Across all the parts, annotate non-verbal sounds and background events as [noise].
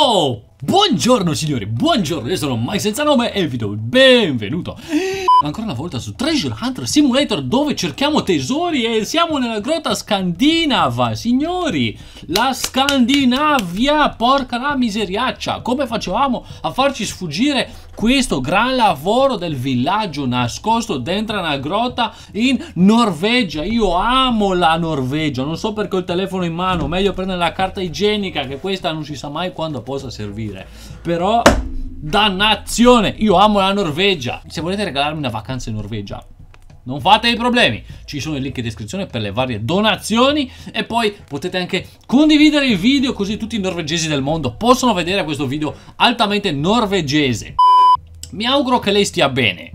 Oh! Buongiorno signori, buongiorno, io sono Mike senza nome e vi do il benvenuto Ancora una volta su Treasure Hunter Simulator dove cerchiamo tesori e siamo nella grotta scandinava Signori, la Scandinavia, porca la miseriaccia Come facevamo a farci sfuggire questo gran lavoro del villaggio nascosto dentro una grotta in Norvegia. Io amo la Norvegia, non so perché ho il telefono in mano, meglio prendere la carta igienica che questa non si sa mai quando possa servire. Però dannazione, io amo la Norvegia. Se volete regalarmi una vacanza in Norvegia, non fate i problemi, ci sono i link in descrizione per le varie donazioni e poi potete anche condividere il video così tutti i norvegesi del mondo possono vedere questo video altamente norvegese. Mi auguro che lei stia bene.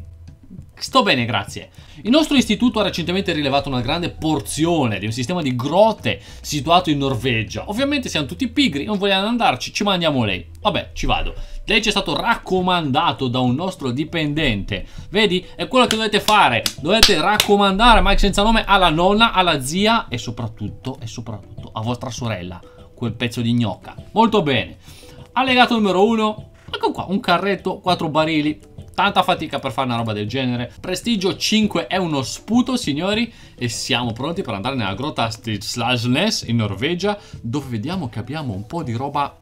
Sto bene, grazie. Il nostro istituto ha recentemente rilevato una grande porzione di un sistema di grotte situato in Norvegia. Ovviamente siamo tutti pigri, non vogliamo andarci, ci mandiamo lei. Vabbè, ci vado. Lei ci è stato raccomandato da un nostro dipendente. Vedi? È quello che dovete fare. Dovete raccomandare Mike senza nome alla nonna, alla zia e soprattutto, e soprattutto a vostra sorella. Quel pezzo di gnocca. Molto bene. Allegato numero 1 Ecco qua, un carretto, 4 barili, tanta fatica per fare una roba del genere. Prestigio 5 è uno sputo, signori, e siamo pronti per andare nella grotta Slashness in Norvegia, dove vediamo che abbiamo un po' di roba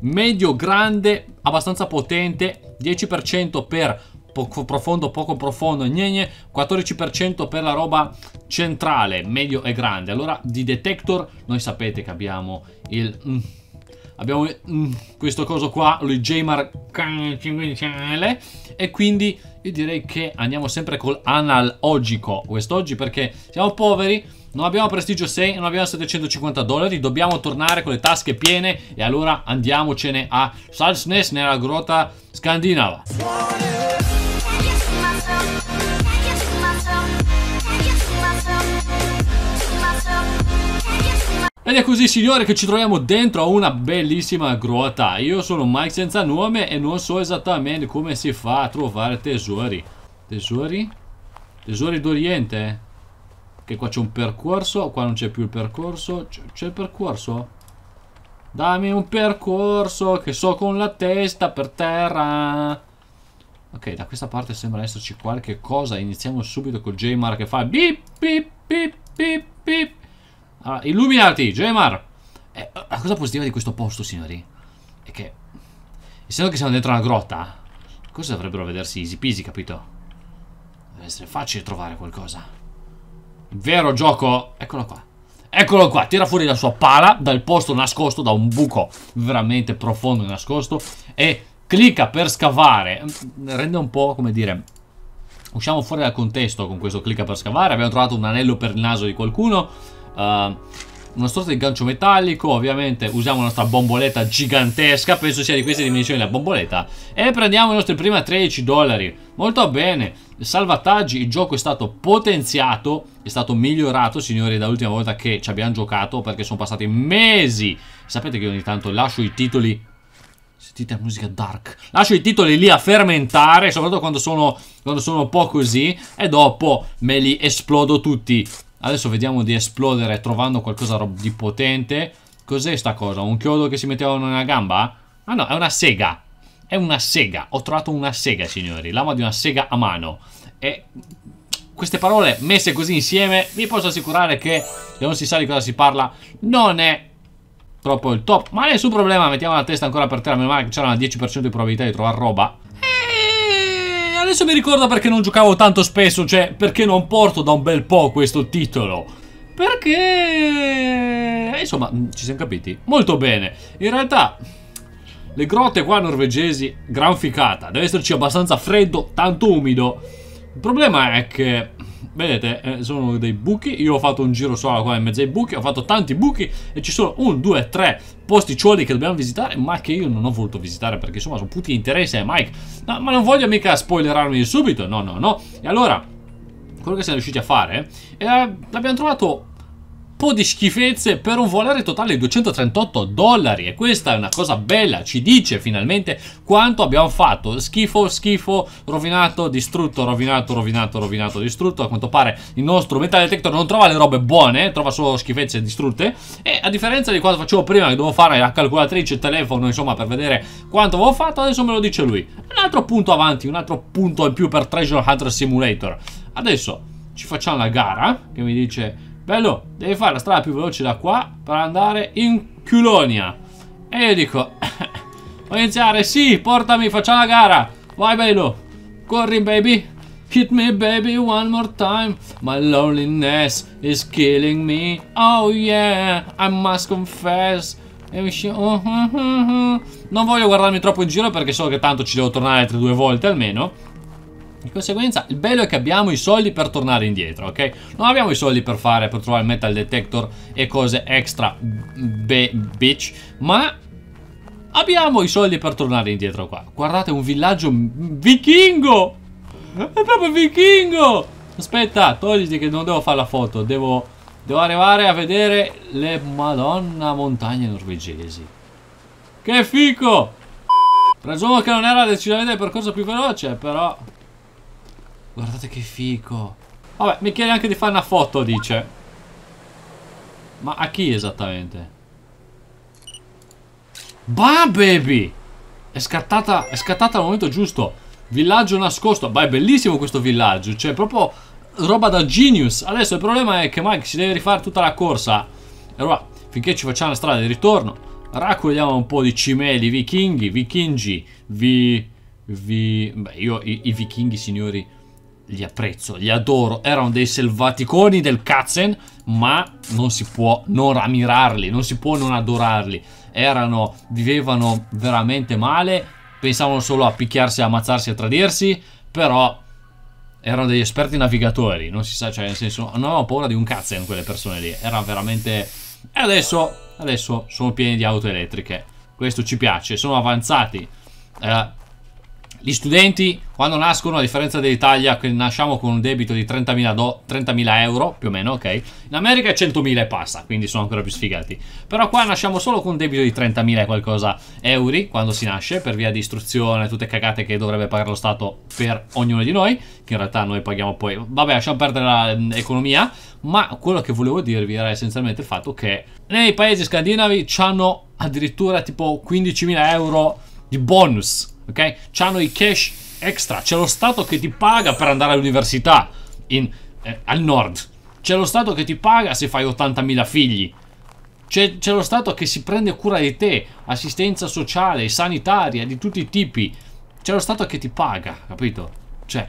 medio grande, abbastanza potente, 10% per poco profondo, poco profondo, gne 14% per la roba centrale, medio e grande. Allora di detector noi sapete che abbiamo il mm, abbiamo mm, questo coso qua, lui Jamar e quindi io direi che andiamo sempre col analogico quest'oggi perché siamo poveri non abbiamo prestigio 6, non abbiamo 750 dollari, dobbiamo tornare con le tasche piene e allora andiamocene a Salsnes nella grotta scandinava. Ed è così signore che ci troviamo dentro a una bellissima grotta. Io sono Mike senza nome e non so esattamente come si fa a trovare tesori. Tesori? Tesori d'Oriente? Che qua c'è un percorso, qua non c'è più il percorso. C'è il percorso? Dammi un percorso che so con la testa per terra. Ok, da questa parte sembra esserci qualche cosa. Iniziamo subito col J-Mar che fa bip bip bip bip bip. Allora, ah, illuminati, Jemar! Eh, la cosa positiva di questo posto, signori, è che, essendo che siamo dentro una grotta, cose dovrebbero vedersi easy peasy, capito? Deve essere facile trovare qualcosa. Vero gioco? Eccolo qua. Eccolo qua, tira fuori la sua pala dal posto nascosto, da un buco veramente profondo e nascosto e clicca per scavare. Rende un po', come dire, usciamo fuori dal contesto con questo clicca per scavare. Abbiamo trovato un anello per il naso di qualcuno Uh, ehm, uno strozzo di gancio metallico, ovviamente usiamo la nostra bomboletta gigantesca, penso sia di queste dimensioni la bomboletta, e prendiamo i nostri primi 13 dollari. Molto bene, salvataggi, il gioco è stato potenziato, è stato migliorato, signori, dall'ultima volta che ci abbiamo giocato, perché sono passati mesi. Sapete che ogni tanto lascio i titoli... Sentite la musica dark. Lascio i titoli lì a fermentare, soprattutto quando sono, quando sono un po' così, e dopo me li esplodo tutti Adesso vediamo di esplodere trovando qualcosa di potente. Cos'è sta cosa? Un chiodo che si metteva in una gamba? Ah no, è una sega. È una sega. Ho trovato una sega, signori. Lama di una sega a mano. E queste parole messe così insieme, vi posso assicurare che se non si sa di cosa si parla, non è troppo il top. Ma nessun problema, mettiamo la testa ancora per terra. Meno male che c'era una 10% di probabilità di trovare roba. Adesso mi ricordo perché non giocavo tanto spesso, cioè perché non porto da un bel po' questo titolo. Perché... insomma, mm, ci siamo capiti. Molto bene. In realtà... Le grotte qua norvegesi, gran ficata. Deve esserci abbastanza freddo, tanto umido. Il problema è che Vedete, eh, sono dei buchi, io ho fatto un giro solo qua in mezzo ai buchi, ho fatto tanti buchi e ci sono un, due, tre posticcioli che dobbiamo visitare, ma che io non ho voluto visitare perché insomma sono punti di interesse a eh, Mike. No, ma non voglio mica spoilerarmi subito, no, no, no. E allora, quello che siamo riusciti a fare, eh, abbiamo trovato po' di schifezze per un volare totale di 238 dollari e questa è una cosa bella, ci dice finalmente quanto abbiamo fatto, schifo, schifo, rovinato, distrutto, rovinato, rovinato, rovinato, distrutto, a quanto pare il nostro metal detector non trova le robe buone, trova solo schifezze distrutte e a differenza di quanto facevo prima che dovevo fare la calcolatrice, il telefono insomma per vedere quanto avevo fatto, adesso me lo dice lui, un altro punto avanti, un altro punto in più per Treasure Hunter Simulator, adesso ci facciamo la gara che mi dice Bello, devi fare la strada più veloce da qua per andare in Culonia. E io dico, [laughs] voglio iniziare, sì, portami, facciamo la gara. Vai bello, corri baby. Hit me baby one more time. My loneliness is killing me. Oh yeah, I must confess. Oh, mm, mm, mm. Non voglio guardarmi troppo in giro perché so che tanto ci devo tornare altre due volte almeno. Di conseguenza il bello è che abbiamo i soldi per tornare indietro, ok? Non abbiamo i soldi per fare, per trovare il metal detector e cose extra mm, bitch, ma abbiamo i soldi per tornare indietro qua. Guardate, un villaggio vichingo! È proprio vichingo! Aspetta, togliti che non devo fare la foto, devo, devo arrivare a vedere le madonna montagne norvegesi. Che fico! Presumo che non era decisamente il percorso più veloce, però... Guardate che fico. Vabbè, mi chiede anche di fare una foto, dice. Ma a chi esattamente? Bah, baby! È scattata, è scattata al momento giusto. Villaggio nascosto. Bah, è bellissimo questo villaggio. Cioè, è proprio roba da genius. Adesso il problema è che Mike si deve rifare tutta la corsa. E allora, finché ci facciamo la strada di ritorno, raccogliamo un po' di cimeli, vichinghi, vichingi, vi... vi... Beh, io i, i vichinghi, signori, li apprezzo, li adoro, erano dei selvaticoni del Katzen, ma non si può non ammirarli, non si può non adorarli. Erano, vivevano veramente male, pensavano solo a picchiarsi, a ammazzarsi, a tradirsi, però erano degli esperti navigatori, non si sa, cioè nel senso, non avevano paura di un Katzen quelle persone lì, Era veramente... E adesso, adesso sono pieni di auto elettriche, questo ci piace, sono avanzati. Eh, gli studenti quando nascono, a differenza dell'Italia, che nasciamo con un debito di 30.000, 30 euro, più o meno, ok? In America è 100.000 e passa, quindi sono ancora più sfigati. Però qua nasciamo solo con un debito di 30.000 e qualcosa euro quando si nasce, per via di istruzione, tutte cagate che dovrebbe pagare lo Stato per ognuno di noi, che in realtà noi paghiamo poi... Vabbè, lasciamo perdere l'economia, mm, ma quello che volevo dirvi era essenzialmente il fatto che nei paesi scandinavi hanno addirittura tipo 15.000 euro di bonus ok? C'hanno i cash extra, c'è lo Stato che ti paga per andare all'università in, eh, al nord, c'è lo Stato che ti paga se fai 80.000 figli, c'è, lo Stato che si prende cura di te, assistenza sociale, sanitaria, di tutti i tipi, c'è lo Stato che ti paga, capito? Cioè,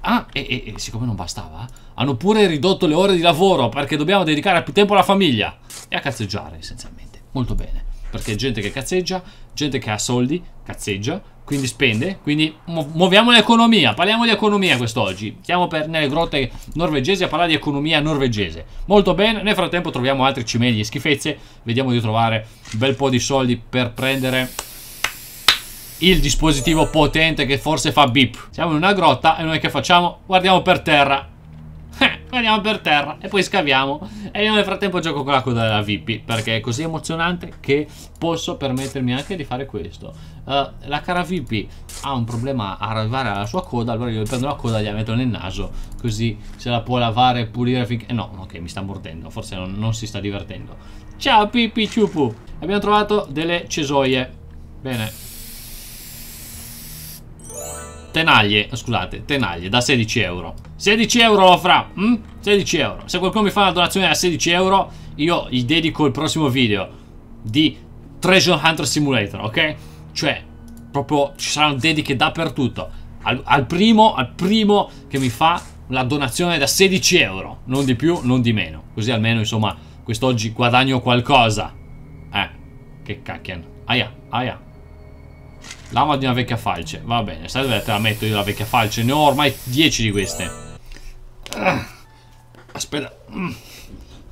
ah, e, e, e siccome non bastava, hanno pure ridotto le ore di lavoro perché dobbiamo dedicare più tempo alla famiglia e a cazzeggiare essenzialmente, molto bene perché gente che cazzeggia, gente che ha soldi, cazzeggia, quindi spende, quindi muoviamo l'economia, parliamo di economia quest'oggi, siamo per, nelle grotte norvegesi a parlare di economia norvegese, molto bene, nel frattempo troviamo altri cimeli e schifezze, vediamo di trovare un bel po' di soldi per prendere il dispositivo potente che forse fa beep, siamo in una grotta e noi che facciamo? Guardiamo per terra andiamo [laughs] per terra e poi scaviamo. E io nel frattempo gioco con la coda della VIP perché è così emozionante che posso permettermi anche di fare questo. Uh, la cara VIP ha un problema a arrivare alla sua coda, allora io prendo la coda e la metto nel naso, così se la può lavare e pulire finché... Eh, no, ok, mi sta mordendo, forse non, non si sta divertendo. Ciao Pippi Ciupu! Abbiamo trovato delle cesoie. Bene, tenaglie, scusate, tenaglie da 16 euro. 16 euro lo fra, mm? 16 euro. Se qualcuno mi fa una donazione da 16 euro, io gli dedico il prossimo video di Treasure Hunter Simulator, ok? Cioè, proprio ci saranno dediche dappertutto. Al, al primo, al primo che mi fa la donazione da 16 euro, non di più, non di meno. Così almeno, insomma, quest'oggi guadagno qualcosa. Eh, che cacchiano. Aia, aia. Lama di una vecchia falce. Va bene, sai dove te la metto io la vecchia falce. Ne ho ormai 10 di queste. Ah, aspetta. Mm.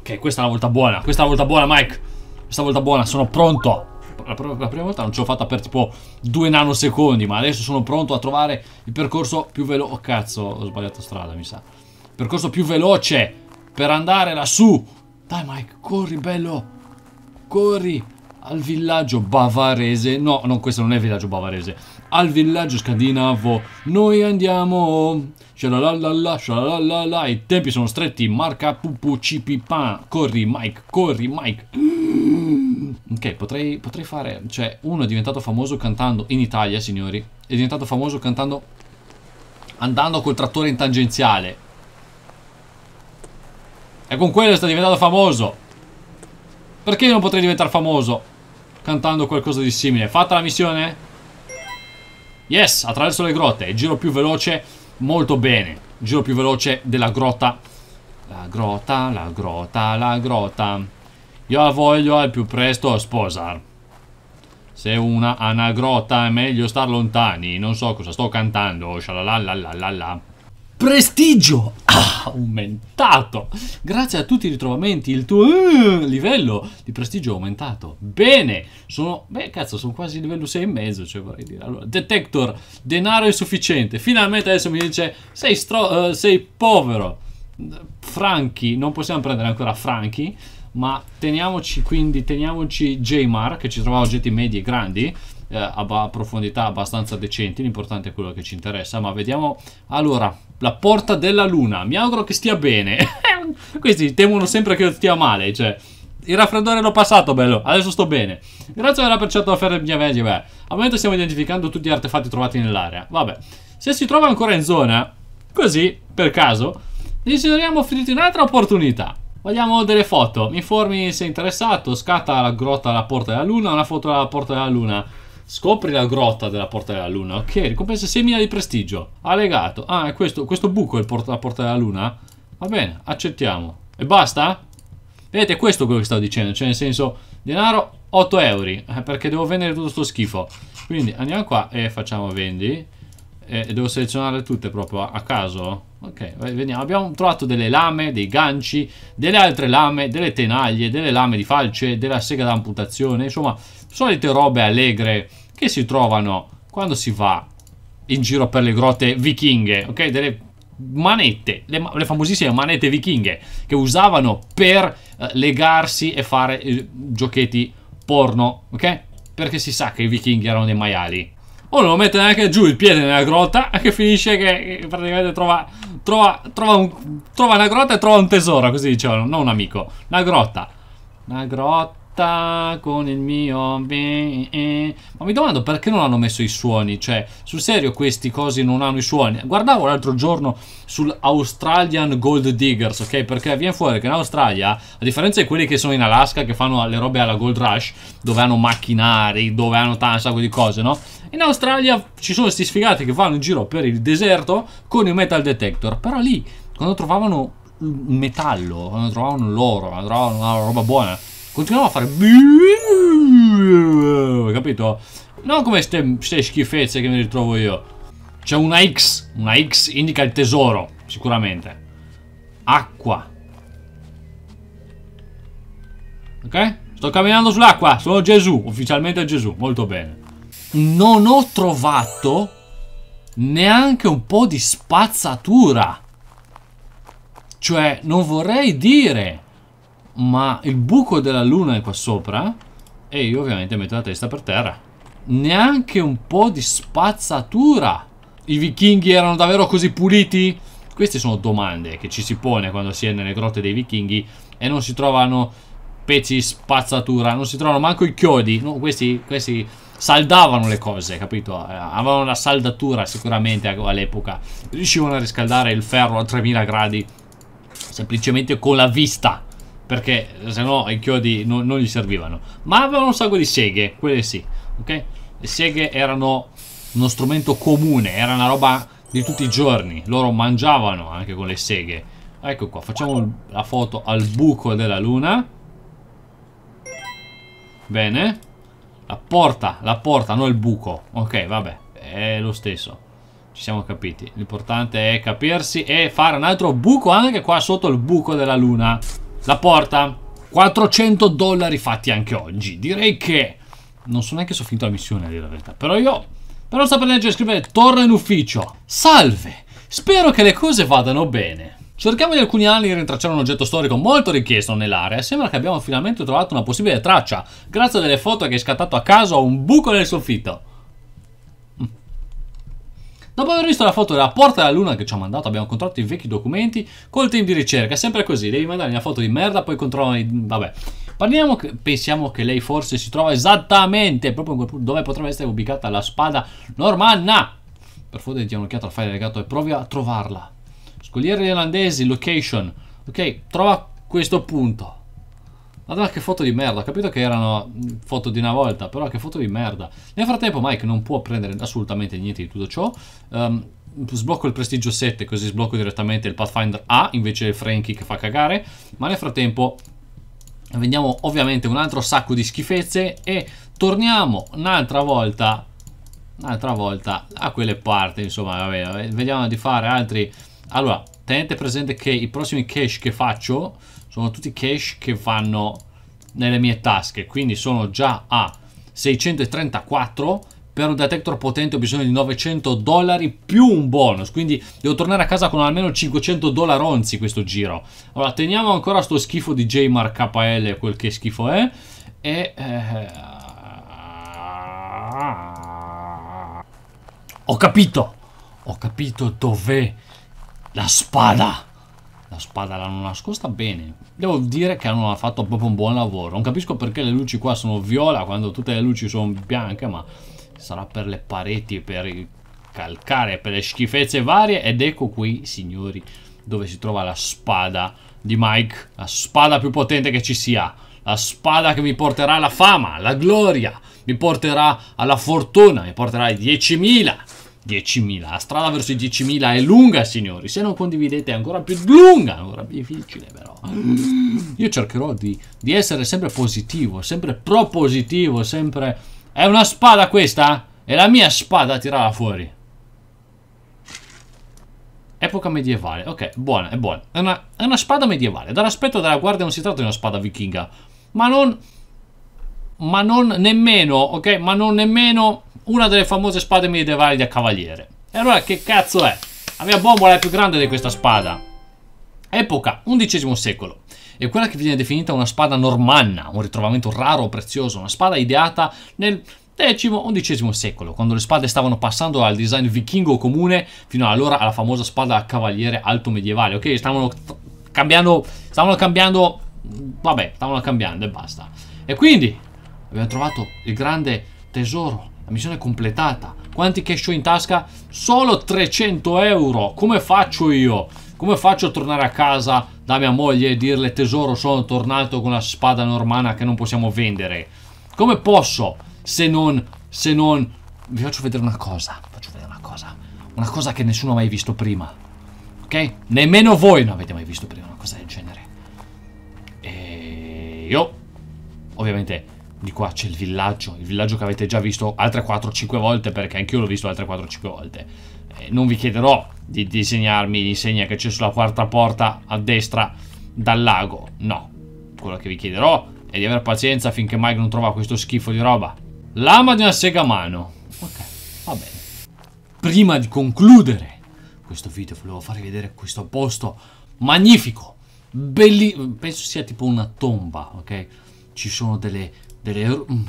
Ok, questa è la volta buona. Questa è la volta buona, Mike. Questa volta buona, sono pronto. La, la prima volta non ce l'ho fatta per tipo 2 nanosecondi, ma adesso sono pronto a trovare il percorso più veloce. Oh cazzo, ho sbagliato strada, mi sa. Il percorso più veloce per andare lassù. Dai, Mike, corri, bello. Corri al villaggio bavarese, no, no, questo non è il villaggio bavarese, al villaggio scandinavo, noi andiamo, scialalala, scialalala, i tempi sono stretti, marca pupu cipipan, corri Mike, corri Mike. [gasps] Ok, potrei, potrei fare, cioè uno è diventato famoso cantando, in Italia signori, è diventato famoso cantando, andando col trattore in tangenziale. E con quello è stato diventato famoso. Perché io non potrei diventare famoso? cantando qualcosa di simile. Fatta la missione? Yes, attraverso le grotte. Giro più veloce, molto bene. Giro più veloce della grotta. La grotta, la grotta, la grotta. Io la voglio al più presto sposar. Se una anagrotta è meglio star lontani. Non so cosa sto cantando. Shalala la la la la. Prestigio ah, aumentato. Grazie a tutti i ritrovamenti, il tuo uh, livello di prestigio è aumentato. Bene, sono... Beh, cazzo, sono quasi livello 6 e mezzo, cioè vorrei dire. Allora, detector, denaro è sufficiente Finalmente adesso mi dice, sei, stro, uh, sei povero. Franchi, non possiamo prendere ancora Franchi, ma teniamoci quindi, teniamoci Jmar, che ci trova oggetti medi e grandi eh, a profondità abbastanza decenti, l'importante è quello che ci interessa, ma vediamo allora la porta della luna. Mi auguro che stia bene. [laughs] Questi temono sempre che io stia male, cioè... Il raffreddore l'ho passato, bello. Adesso sto bene. Grazie aver apprezzato la ferra mia veggie, beh. Al momento stiamo identificando tutti gli artefatti trovati nell'area. Vabbè. Se si trova ancora in zona, così, per caso, desideriamo offrirti un'altra opportunità. Vogliamo delle foto. Mi informi se interessato. Scatta la grotta alla porta della luna, una foto alla porta della luna. Scopri la grotta della porta della luna. Ok, ricompensa 6.000 di prestigio. Allegato. Ah, è questo, questo buco è port la porta della luna? Va bene, accettiamo. E basta? Vedete, questo è quello che stavo dicendo. Cioè, nel senso, denaro 8 euro. Eh, perché devo vendere tutto sto schifo. Quindi andiamo qua e facciamo vendi. E, e devo selezionare tutte proprio a, a caso. Ok, vediamo. Abbiamo trovato delle lame, dei ganci, delle altre lame, delle tenaglie, delle lame di falce, della sega d'amputazione. Insomma, solite robe allegre che si trovano quando si va in giro per le grotte vichinghe, ok? Delle manette, le, le famosissime manette vichinghe che usavano per eh, legarsi e fare eh, giochetti porno, ok? Perché si sa che i vichinghi erano dei maiali. Uno non mette neanche giù il piede nella grotta [laughs] che finisce che, che praticamente trova, trova, trova, un, trova una grotta e trova un tesoro, così dicevano, non un amico, una grotta. Una grotta lotta con il mio... Ma mi domando perché non hanno messo i suoni, cioè sul serio questi cosi non hanno i suoni. Guardavo l'altro giorno sull'Australian Gold Diggers, ok? Perché viene fuori che in Australia, a differenza di quelli che sono in Alaska che fanno le robe alla Gold Rush, dove hanno macchinari, dove hanno un sacco di cose, no? In Australia ci sono questi sfigati che vanno in giro per il deserto con i metal detector, però lì quando trovavano metallo, quando trovavano l'oro, quando trovavano una roba buona, Continuiamo a fare... Capito? Non come queste schifezze che mi ritrovo io. C'è una X. Una X indica il tesoro, sicuramente. Acqua. Ok? Sto camminando sull'acqua. Sono Gesù, ufficialmente Gesù. Molto bene. Non ho trovato neanche un po' di spazzatura. Cioè, non vorrei dire ma il buco della luna è qua sopra e io ovviamente metto la testa per terra. Neanche un po' di spazzatura. I vichinghi erano davvero così puliti? Queste sono domande che ci si pone quando si è nelle grotte dei vichinghi e non si trovano pezzi di spazzatura, non si trovano manco i chiodi. No, questi, questi saldavano le cose, capito? Eh, avevano la saldatura sicuramente all'epoca. Riuscivano a riscaldare il ferro a 3000 gradi semplicemente con la vista perché se no i chiodi non, non gli servivano. Ma avevano un sacco di seghe, quelle sì, ok? Le seghe erano uno strumento comune, era una roba di tutti i giorni. Loro mangiavano anche con le seghe. Ecco qua, facciamo la foto al buco della luna. Bene. La porta, la porta, non il buco. Ok, vabbè, è lo stesso. Ci siamo capiti. L'importante è capirsi e fare un altro buco anche qua sotto il buco della luna. La porta? 400 dollari fatti anche oggi. Direi che... Non so neanche se ho finito la missione, a dire la verità. Però io... Però sta per leggere e scrivere Torno in ufficio. Salve! Spero che le cose vadano bene. Cerchiamo di alcuni anni di rintracciare un oggetto storico molto richiesto nell'area. Sembra che abbiamo finalmente trovato una possibile traccia, grazie a delle foto che hai scattato a caso a un buco nel soffitto. Dopo aver visto la foto della porta della luna che ci ha mandato, abbiamo controllato i vecchi documenti col team di ricerca. Sempre così, devi mandare una foto di merda, poi controllano i... vabbè. Parliamo, che, pensiamo che lei forse si trova esattamente proprio in quel punto dove potrebbe essere ubicata la spada normanna. Per favore dia un'occhiata al file legato e provi a trovarla. Scogliere irlandesi, location. Ok, trova questo punto. Guarda che foto di merda, ho capito che erano foto di una volta, però che foto di merda. Nel frattempo Mike non può prendere assolutamente niente di tutto ciò. Um, sblocco il prestigio 7 così sblocco direttamente il Pathfinder A invece del Frankie che fa cagare. Ma nel frattempo vendiamo ovviamente un altro sacco di schifezze e torniamo un'altra volta, un'altra volta a quelle parti. Insomma, vabbè, vediamo di fare altri... Allora, tenete presente che i prossimi cash che faccio sono tutti cash che vanno nelle mie tasche, quindi sono già a 634 per un detector potente ho bisogno di 900 dollari più un bonus, quindi devo tornare a casa con almeno 500 dollaronzi questo giro. Allora, teniamo ancora sto schifo di Jmar KL, quel che schifo è, e... Eh... Ho capito, ho capito dov'è la spada. La spada l'hanno nascosta bene. Devo dire che hanno fatto proprio un buon lavoro. Non capisco perché le luci qua sono viola quando tutte le luci sono bianche, ma sarà per le pareti, per il calcare, per le schifezze varie. Ed ecco qui, signori, dove si trova la spada di Mike. La spada più potente che ci sia. La spada che mi porterà alla fama, alla gloria. Mi porterà alla fortuna, mi porterà ai 10.000. 10.000. La strada verso i 10.000 è lunga, signori. Se non condividete è ancora più lunga, ancora più difficile, però. Io cercherò di, di essere sempre positivo, sempre propositivo, sempre... È una spada questa? È la mia spada, tirala fuori. Epoca medievale, ok, buona, è buona. È una, è una spada medievale. Dall'aspetto della guardia non si tratta di una spada vichinga, ma non ma non nemmeno, ok? Ma non nemmeno una delle famose spade medievali da cavaliere. E allora che cazzo è? La mia bombola è più grande di questa spada. Epoca, XI secolo. E quella che viene definita una spada normanna, un ritrovamento raro, o prezioso, una spada ideata nel X-XI secolo, quando le spade stavano passando dal design vichingo comune fino allora alla famosa spada a cavaliere alto medievale, ok? Stavano cambiando, stavano cambiando, vabbè, stavano cambiando e basta. E quindi, Abbiamo trovato il grande tesoro. La missione completata. Quanti cash ho in tasca? Solo 300 euro. Come faccio io? Come faccio a tornare a casa da mia moglie e dirle tesoro sono tornato con la spada normana che non possiamo vendere? Come posso se non... se non... Vi faccio vedere una cosa. Faccio vedere una cosa. Una cosa che nessuno ha mai visto prima. Ok? Nemmeno voi non avete mai visto prima una cosa del genere. E io ovviamente di qua c'è il villaggio, il villaggio che avete già visto altre 4-5 volte perché anch'io l'ho visto altre 4-5 volte. Eh, non vi chiederò di disegnarmi l'insegna che c'è sulla quarta porta a destra dal lago, no. Quello che vi chiederò è di avere pazienza finché Mike non trova questo schifo di roba. Lama di una segamano. Ok, va bene. Prima di concludere questo video volevo farvi vedere questo posto magnifico. Belli penso sia tipo una tomba, ok? Ci sono delle delle... Mm.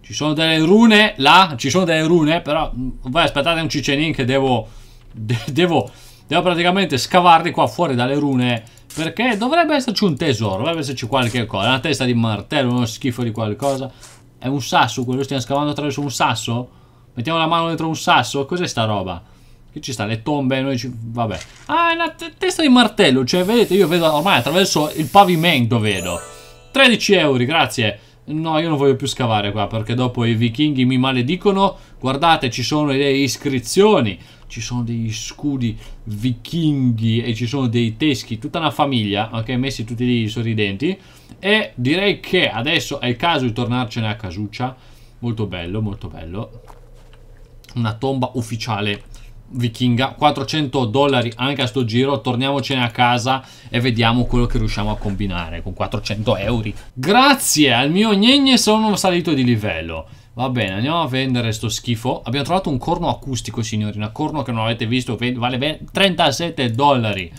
Ci sono delle rune là, ci sono delle rune, però... Mm, Vai, aspettate un cicenin che devo... [laughs] De devo... Devo praticamente scavarli qua fuori dalle rune Perché dovrebbe esserci un tesoro Dovrebbe esserci qualche cosa Una testa di martello, uno schifo di qualcosa È un sasso quello? Stiamo scavando attraverso un sasso? Mettiamo la mano dentro un sasso? Cos'è sta roba? Che ci sta? Le tombe? Noi ci... Vabbè Ah, è una testa di martello Cioè, vedete, io vedo ormai attraverso il pavimento Vedo 13 euro, grazie. No, io non voglio più scavare qua perché dopo i vichinghi mi maledicono. Guardate, ci sono le iscrizioni, ci sono degli scudi vichinghi e ci sono dei teschi, tutta una famiglia, ok, messi tutti lì sorridenti. E direi che adesso è il caso di tornarcene a casuccia. Molto bello, molto bello. Una tomba ufficiale vichinga 400 dollari anche a sto giro torniamocene a casa e vediamo quello che riusciamo a combinare con 400 euro grazie al mio gnegne sono salito di livello va bene andiamo a vendere sto schifo abbiamo trovato un corno acustico signori un corno che non avete visto vale 37 dollari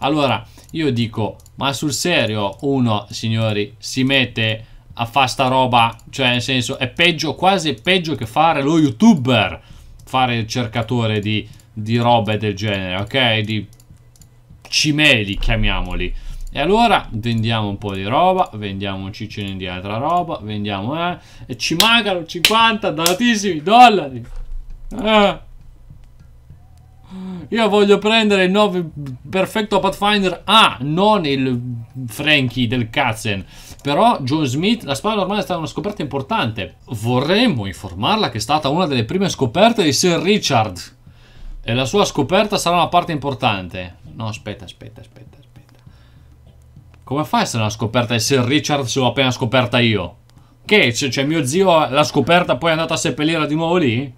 allora io dico ma sul serio uno signori si mette a fare sta roba cioè nel senso è peggio quasi peggio che fare lo youtuber fare il cercatore di, di robe del genere, ok? Di cimeli, chiamiamoli. E allora vendiamo un po' di roba, vendiamo un ciccino di altra roba, vendiamo, eh, e ci mancano 50 datissimi dollari. Eh. Io voglio prendere il nuovo perfetto Pathfinder A, ah, non il Frankie del Katzen. Però John Smith, la spada normale è stata una scoperta importante. Vorremmo informarla che è stata una delle prime scoperte di Sir Richard. E la sua scoperta sarà una parte importante. No, aspetta, aspetta, aspetta, aspetta. Come fa a essere una scoperta di Sir Richard se l'ho appena scoperta io? Che? Cioè, cioè mio zio l'ha scoperta poi è andata a seppellirla di nuovo lì?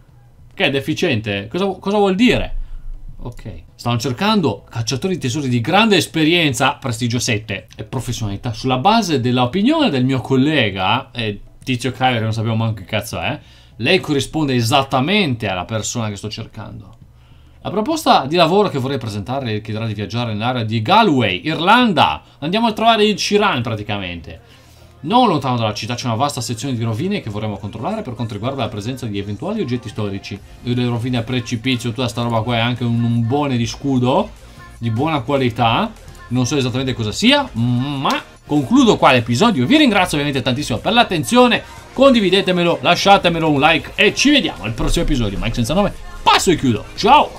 Che è deficiente? cosa, cosa vuol dire? Ok. Stanno cercando cacciatori di tesori di grande esperienza, prestigio 7 e professionalità. Sulla base dell'opinione del mio collega, eh, tizio Caio non sappiamo manco che cazzo è, lei corrisponde esattamente alla persona che sto cercando. La proposta di lavoro che vorrei presentarle chiederà di viaggiare nell'area di Galway, Irlanda. Andiamo a trovare il Ciran praticamente. Non lontano dalla città c'è una vasta sezione di rovine che vorremmo controllare per quanto riguarda la presenza di eventuali oggetti storici. Le rovine a precipizio, tutta sta roba qua è anche un umbone di scudo di buona qualità. Non so esattamente cosa sia, ma concludo qua l'episodio. Vi ringrazio ovviamente tantissimo per l'attenzione. Condividetemelo, lasciatemelo un like e ci vediamo al prossimo episodio. Mike senza nome, passo e chiudo. Ciao!